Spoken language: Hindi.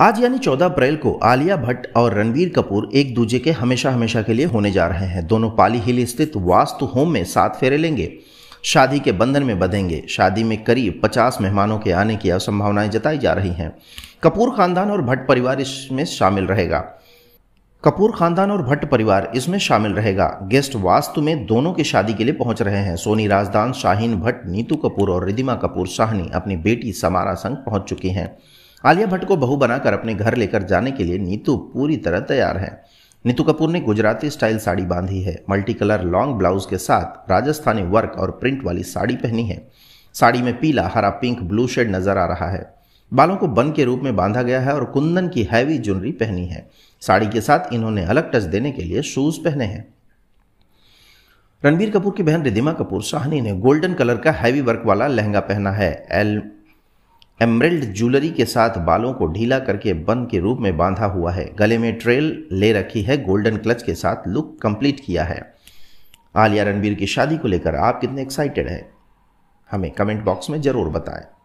आज यानी 14 अप्रैल को आलिया भट्ट और रणवीर कपूर एक दूजे के हमेशा हमेशा के लिए होने जा रहे हैं दोनों पाली हिल स्थित वास्तु होम में सात फेरे लेंगे शादी के बंधन में बधेंगे शादी में करीब 50 मेहमानों के आने की संभावनाएं जताई जा रही हैं कपूर खानदान और भट्ट परिवार इसमें शामिल रहेगा कपूर खानदान और भट्ट परिवार इसमें शामिल रहेगा गेस्ट वास्तु में दोनों की शादी के लिए पहुंच रहे हैं सोनी राजदान शाहीन भट्ट नीतू कपूर और रिदिमा कपूर साहनी अपनी बेटी समारा संग पहुंच चुकी हैं आलिया भट्ट को बहू बनाकर अपने घर लेकर जाने के लिए नीतू पूरी तरह तैयार है नीतू कपूर ने गुजराती स्टाइल साड़ी बांधी है मल्टी कलर लॉन्ग ब्लाउज के साथ राजस्थानी वर्क और प्रिंट वाली साड़ी पहनी है साड़ी में पीला हरा पिंक ब्लू शेड नजर आ रहा है बालों को बन के रूप में बांधा गया है और कुंदन की हैवी ज्वेलरी पहनी है साड़ी के साथ इन्होंने अलग टच देने के लिए शूज पहने हैं रणबीर कपूर की बहन रिदिमा कपूर साहनी ने गोल्डन कलर का हैवी वर्क वाला लहंगा पहना है एल एमरेल्ड ज्वेलरी के साथ बालों को ढीला करके बन के रूप में बांधा हुआ है गले में ट्रेल ले रखी है गोल्डन क्लच के साथ लुक कंप्लीट किया है आलिया रणबीर की शादी को लेकर आप कितने एक्साइटेड हैं हमें कमेंट बॉक्स में ज़रूर बताएं